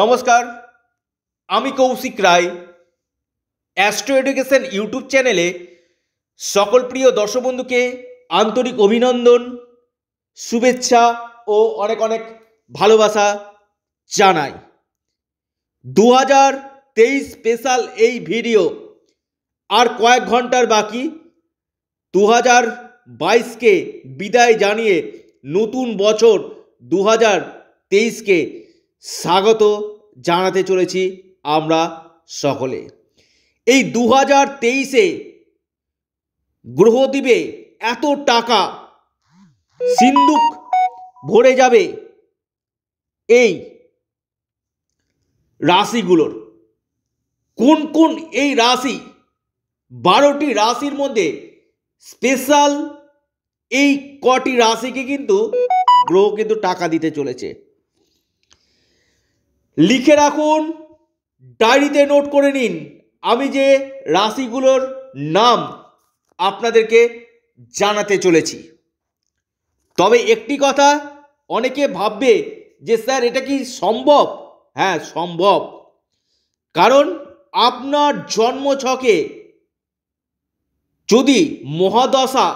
নমস্কার আমি Koushik Roy astro education YouTube চ্যানেলে সকল প্রিয় দর্শক বন্ধুকে আন্তরিক অভিনন্দন শুভেচ্ছা ও অনেক অনেক ভালোবাসা জানাই দু হাজার তেইশ স্পেশাল এই ভিডিও আর কয়েক ঘন্টার বাকি দু হাজার বাইশকে বিদায় জানিয়ে নতুন বছর দু হাজার তেইশকে স্বাগত জানাতে চলেছি আমরা সকলে এই দু হাজার তেইশে গ্রহদ্বীপে এত টাকা সিন্ধুক ভরে যাবে এই রাশিগুলোর কোন কোন এই রাশি বারোটি রাশির মধ্যে স্পেশাল এই কটি রাশিকে কিন্তু গ্রহ কিন্তু টাকা দিতে চলেছে লিখে রাখুন ডায়েরিতে নোট করে নিন আমি যে রাশিগুলোর নাম আপনাদেরকে জানাতে চলেছি তবে একটি কথা অনেকে ভাববে যে স্যার এটা কি সম্ভব হ্যাঁ সম্ভব কারণ আপনার জন্মছকে যদি মহাদশা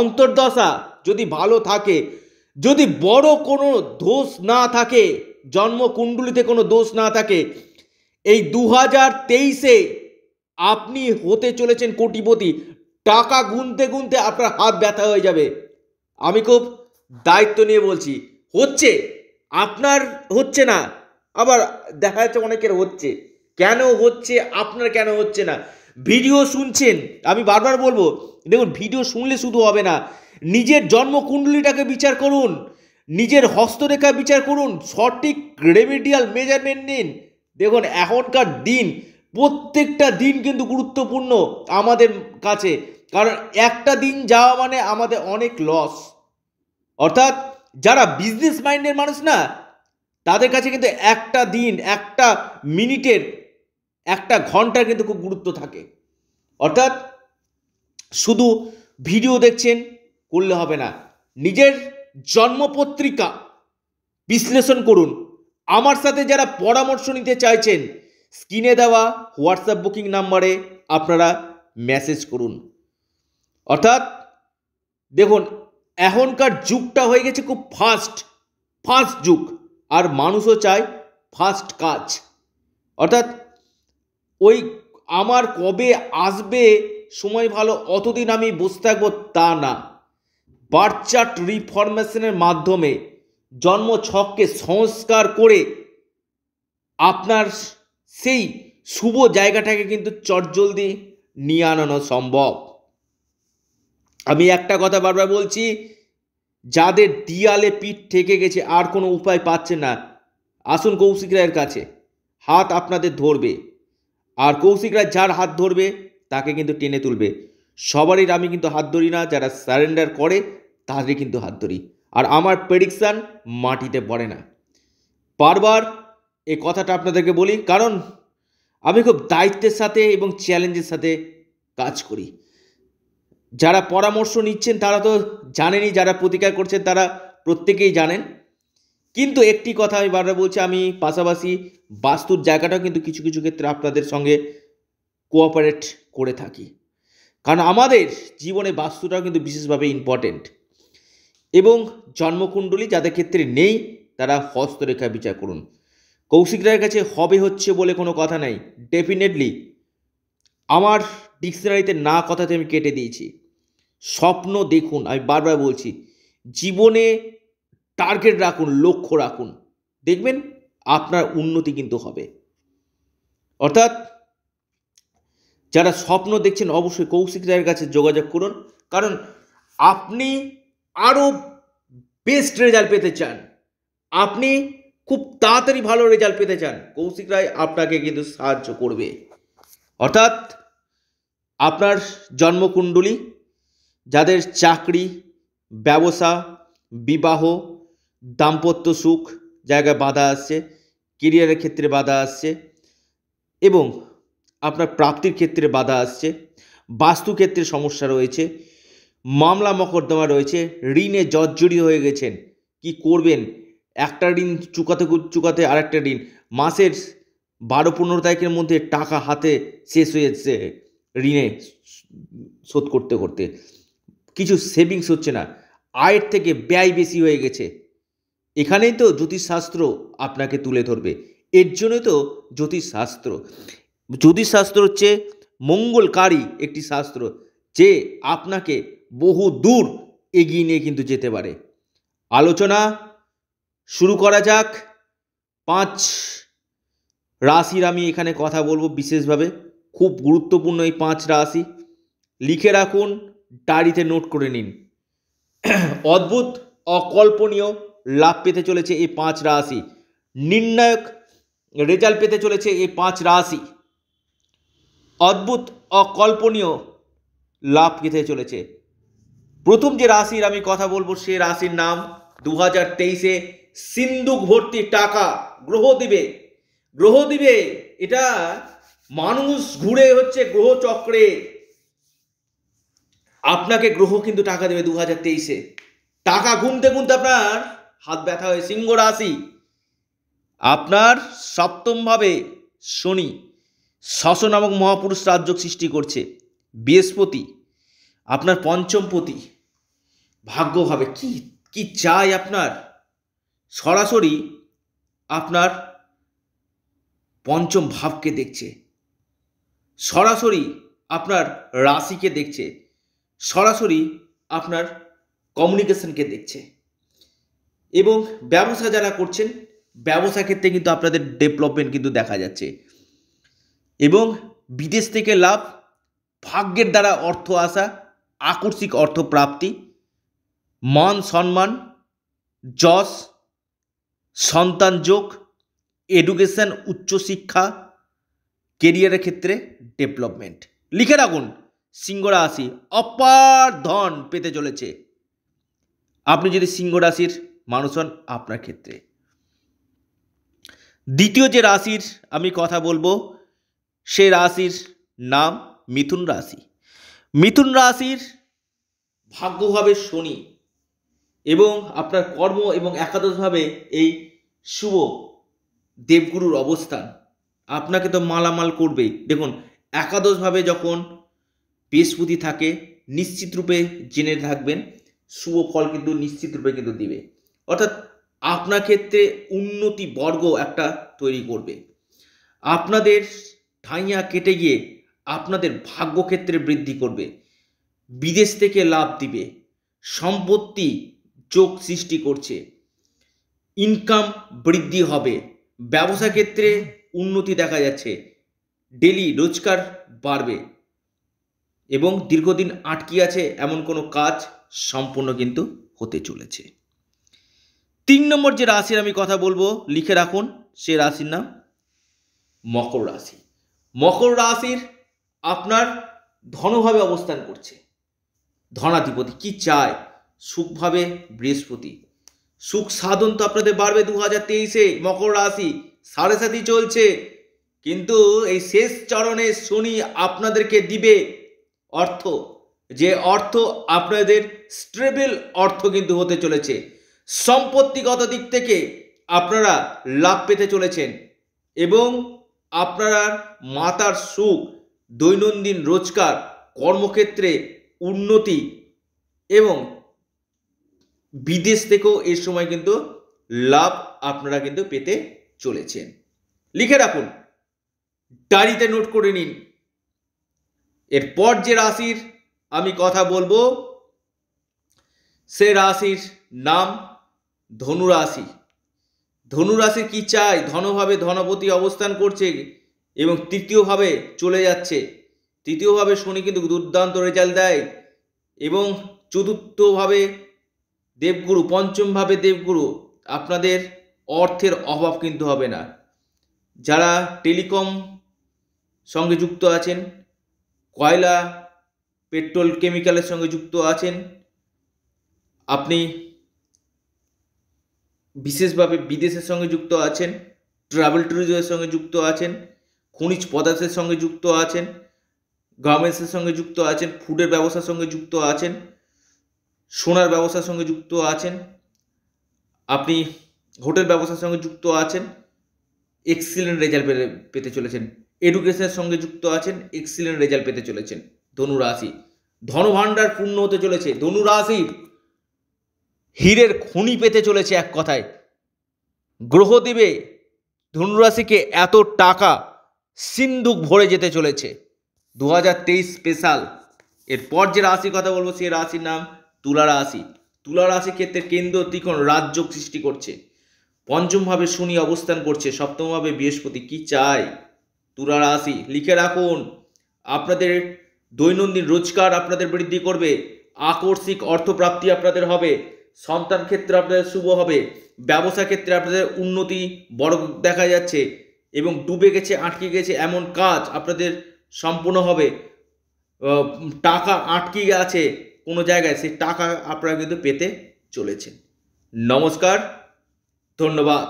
অন্তর্দশা যদি ভালো থাকে যদি বড় কোনো দোষ না থাকে জন্মকুণ্ডলিতে কোনো দোষ না থাকে এই দু হাজার তেইশে আপনি হতে চলেছেন কোটিপতি টাকা গুনতে গুনতে আপনার হাত ব্যথা হয়ে যাবে আমি খুব দায়িত্ব নিয়ে বলছি হচ্ছে আপনার হচ্ছে না আবার দেখা যাচ্ছে অনেকের হচ্ছে কেন হচ্ছে আপনার কেন হচ্ছে না ভিডিও শুনছেন আমি বারবার বলবো দেখুন ভিডিও শুনলে শুধু হবে না নিজের জন্মকুণ্ডলিটাকে বিচার করুন নিজের হস্তরেখা বিচার করুন সঠিক রেমিডিয়াল মেজারমেন্ট নিন দেখুন এখনকার দিন প্রত্যেকটা দিন কিন্তু গুরুত্বপূর্ণ আমাদের কাছে কারণ একটা দিন যাওয়া মানে আমাদের অনেক লস অর্থাৎ যারা বিজনেস মাইন্ডের মানুষ না তাদের কাছে কিন্তু একটা দিন একটা মিনিটের একটা ঘন্টার কিন্তু খুব গুরুত্ব থাকে অর্থাৎ শুধু ভিডিও দেখছেন করলে হবে না নিজের জন্মপত্রিকা বিশ্লেষণ করুন আমার সাথে যারা পরামর্শ নিতে চাইছেন স্ক্রিনে দেওয়া হোয়াটসঅ্যাপ বুকিং নাম্বারে আপনারা মেসেজ করুন অর্থাৎ দেখুন এখনকার যুগটা হয়ে গেছে খুব ফাস্ট ফাস্ট যুগ আর মানুষও চায় ফাস্ট কাজ অর্থাৎ ওই আমার কবে আসবে সময় ভালো অতদিন আমি বসে থাকবো তা না বার্চার্ট রিফরমেশনের মাধ্যমে জন্ম ছককে সংস্কার করে আপনার সেই শুভ জায়গাটাকে কিন্তু চটজলদি নিয়ে আনানো সম্ভব আমি একটা কথা বারবার বলছি যাদের দিয়ালে পিঠ থেকে গেছে আর কোনো উপায় পাচ্ছে না আসুন কৌশিক রায়ের কাছে হাত আপনাদের ধরবে আর কৌশিক রায় যার হাত ধরবে তাকে কিন্তু টেনে তুলবে সবারই আমি কিন্তু হাত ধরি না যারা সারেন্ডার করে তাদেরই কিন্তু হাত ধরি আর আমার প্রেডিকশান মাটিতে পড়ে না বারবার এ কথাটা আপনাদেরকে বলি কারণ আমি খুব দায়িত্বের সাথে এবং চ্যালেঞ্জের সাথে কাজ করি যারা পরামর্শ নিচ্ছেন তারা তো জানেনই যারা প্রতিকার করছেন তারা প্রত্যেকেই জানেন কিন্তু একটি কথা আমি বারবার বলছি আমি পাশাপাশি বাস্তুর জায়গাটাও কিন্তু কিছু কিছু ক্ষেত্রে আপনাদের সঙ্গে কোঅপারেট করে থাকি কারণ আমাদের জীবনে বাস্তুটাও কিন্তু বিশেষভাবে ইম্পর্টেন্ট এবং জন্মকুণ্ডলী যাদের ক্ষেত্রে নেই তারা হস্তরেখা বিচার করুন কৌশিক রায়ের কাছে হবে হচ্ছে বলে কোনো কথা নাই ডেফিনেটলি আমার ডিকশনারিতে না কথাতে আমি কেটে দিয়েছি স্বপ্ন দেখুন আমি বারবার বলছি জীবনে টার্গেট রাখুন লক্ষ্য রাখুন দেখবেন আপনার উন্নতি কিন্তু হবে অর্থাৎ যারা স্বপ্ন দেখছেন অবশ্যই কৌশিক রায়ের কাছে যোগাযোগ করুন কারণ আপনি আরও বেস্ট রেজাল্ট পেতে চান আপনি খুব তাড়াতাড়ি ভালো রেজাল্ট পেতে চান কৌশিক রায় আপনাকে কিন্তু সাহায্য করবে অর্থাৎ আপনার জন্মকুণ্ডলী যাদের চাকরি ব্যবসা বিবাহ দাম্পত্য সুখ জায়গায় বাধা আসছে কেরিয়ারের ক্ষেত্রে বাধা আসছে এবং আপনার প্রাপ্তির ক্ষেত্রে বাধা আসছে বাস্তু ক্ষেত্রে সমস্যা রয়েছে মামলা মকদ্দমা রয়েছে ঋণে জর্জরি হয়ে গেছেন কি করবেন একটা ঋণ চুকাতে চুকাতে আরেকটা ঋণ মাসের বারো পনেরো তারিখের মধ্যে টাকা হাতে শেষ হয়েছে ঋণে শোধ করতে করতে কিছু সেভিংস হচ্ছে না আয়ের থেকে ব্যয় বেশি হয়ে গেছে এখানেই তো জ্যোতিষশাস্ত্র আপনাকে তুলে ধরবে এর জন্যই তো জ্যোতিষশাস্ত্র জ্যোতিষশাস্ত্র হচ্ছে মঙ্গলকারী একটি শাস্ত্র যে আপনাকে বহু দূর এগিয়ে নিয়ে কিন্তু যেতে পারে আলোচনা শুরু করা যাক পাঁচ রাশির আমি এখানে কথা বলবো বিশেষভাবে খুব গুরুত্বপূর্ণ এই পাঁচ রাশি লিখে রাখুন ডায়েরিতে নোট করে নিন অদ্ভুত অকল্পনীয় লাভ পেতে চলেছে এই পাঁচ রাশি নির্ণায়ক রেজাল্ট পেতে চলেছে এই পাঁচ রাশি অদ্ভুত অকল্পনীয় লাভ পেতে চলেছে প্রথম যে রাশির আমি কথা বলবো সে রাশির নাম দু হাজার তেইশে সিন্ধুক ভর্তি টাকা গ্রহ দিবে গ্রহ দিবে এটা মানুষ ঘুরে হচ্ছে গ্রহ চক্রে আপনাকে গ্রহ কিন্তু টাকা দেবে দু হাজার তেইশে টাকা গুনতে গুনতে আপনার হাত ব্যথা হয়ে সিংহ রাশি আপনার সপ্তমভাবে শনি শশ নামক মহাপুরুষ রাজযোগ সৃষ্টি করছে বৃহস্পতি আপনার পঞ্চম পঞ্চমপতি ভাগ্যভাবে কি কি চাই আপনার সরাসরি আপনার পঞ্চম ভাবকে দেখছে সরাসরি আপনার রাশিকে দেখছে সরাসরি আপনার কমিউনিকেশনকে দেখছে এবং ব্যবসা যারা করছেন ব্যবসা ক্ষেত্রে কিন্তু আপনাদের ডেভেলপমেন্ট কিন্তু দেখা যাচ্ছে এবং বিদেশ থেকে লাভ ভাগ্যের দ্বারা অর্থ আসা আকস্মিক অর্থপ্রাপ্তি মান সম্মান যশ সন্তান যোগ এডুকেশান উচ্চশিক্ষা কেরিয়ারের ক্ষেত্রে ডেভেলপমেন্ট লিখে রাখুন সিংহরাশি অপার ধন পেতে চলেছে আপনি যদি সিংহ রাশির মানুষ হন আপনার ক্ষেত্রে দ্বিতীয় যে রাশির আমি কথা বলবো সে রাশির নাম মিথুন রাশি মিথুন রাশির ভাগ্যভাবে শনি এবং আপনার কর্ম এবং একাদশভাবে এই শুভ দেবগুরুর অবস্থান আপনাকে তো মালামাল করবেই দেখুন একাদশভাবে যখন বৃহস্পতি থাকে নিশ্চিত রূপে জেনে থাকবেন শুভ ফল কিন্তু নিশ্চিত রূপে কিন্তু দিবে অর্থাৎ আপনার ক্ষেত্রে উন্নতি বর্গ একটা তৈরি করবে আপনাদের ঠাঁইয়া কেটে গিয়ে আপনাদের ভাগ্যক্ষেত্রে বৃদ্ধি করবে বিদেশ থেকে লাভ দিবে সম্পত্তি যোগ সৃষ্টি করছে ইনকাম বৃদ্ধি হবে ব্যবসা ক্ষেত্রে উন্নতি দেখা যাচ্ছে ডেলি রোজগার বাড়বে এবং দীর্ঘদিন আটকি আছে এমন কোনো কাজ সম্পূর্ণ কিন্তু হতে চলেছে তিন নম্বর যে রাশির আমি কথা বলবো লিখে রাখুন সে রাশির নাম মকর রাশি মকর রাশির আপনার ধনভাবে অবস্থান করছে ধনাধিপতি কি চায় সুখভাবে বৃহস্পতি সুখ সাধন তো আপনাদের বাড়বে দু হাজার তেইশে মকর রাশি সাড়ে সাথী চলছে কিন্তু এই শেষ চরণে শনি আপনাদেরকে দিবে অর্থ যে অর্থ আপনাদের স্টেবল অর্থ কিন্তু হতে চলেছে সম্পত্তিগত দিক থেকে আপনারা লাভ পেতে চলেছেন এবং আপনার মাতার সুখ দৈনন্দিন রোজগার কর্মক্ষেত্রে উন্নতি এবং বিদেশ থেকেও এর সময় কিন্তু লাভ আপনারা কিন্তু পেতে চলেছেন লিখে রাখুন ডায়েরিতে নোট করে নিন এরপর যে রাশির আমি কথা বলবো সে রাশির নাম ধনুরাশি ধনুরাশি কি চায় ধনভাবে ধনপতি অবস্থান করছে এবং তৃতীয়ভাবে চলে যাচ্ছে তৃতীয়ভাবে শনি কিন্তু দুর্দান্ত রেজাল্ট দেয় এবং চতুর্থভাবে দেবগুরু পঞ্চমভাবে দেবগুরু আপনাদের অর্থের অভাব কিন্তু হবে না যারা টেলিকম সঙ্গে যুক্ত আছেন কয়লা পেট্রোল কেমিক্যালের সঙ্গে যুক্ত আছেন আপনি বিশেষভাবে বিদেশের সঙ্গে যুক্ত আছেন ট্রাভেল ট্যুরিজমের সঙ্গে যুক্ত আছেন খনিজ পদার্থের সঙ্গে যুক্ত আছেন গার্মেন্টসের সঙ্গে যুক্ত আছেন ফুডের ব্যবসার সঙ্গে যুক্ত আছেন সোনার ব্যবসার সঙ্গে যুক্ত আছেন আপনি হোটেল ব্যবসার সঙ্গে যুক্ত আছেন এক্সিলেন্ট রেজাল্ট পেতে চলেছেন এডুকেশনের সঙ্গে যুক্ত আছেন এক্সিলেন্ট রেজাল্ট পেতে চলেছেন ধনুরাশি ধনভাণ্ডার পূর্ণ হতে চলেছে ধনুরাশি হীরের খনি পেতে চলেছে এক কথায় গ্রহ দিবে ধনুরাশিকে এত টাকা সিন্ধুক ভরে যেতে চলেছে দু স্পেশাল এরপর যে রাশির কথা বলবো সে রাশির নাম তুলা রাশি তুলা রাশি ক্ষেত্রে কেন্দ্র ত্রিকোণ রাজ্য সৃষ্টি করছে পঞ্চমভাবে শনি অবস্থান করছে সপ্তমভাবে বৃহস্পতি কি চায় তুলা রাশি লিখে রাখুন আপনাদের দৈনন্দিন রোজগার আপনাদের বৃদ্ধি করবে আকর্ষিক অর্থপ্রাপ্তি আপনাদের হবে সন্তান ক্ষেত্রে আপনাদের শুভ হবে ব্যবসা ক্ষেত্রে আপনাদের উন্নতি বড় দেখা যাচ্ছে এবং ডুবে গেছে আটকে গেছে এমন কাজ আপনাদের সম্পূর্ণ হবে টাকা আটকে গেছে কোনো জায়গায় সেই টাকা আপনারা কিন্তু পেতে চলেছেন নমস্কার ধন্যবাদ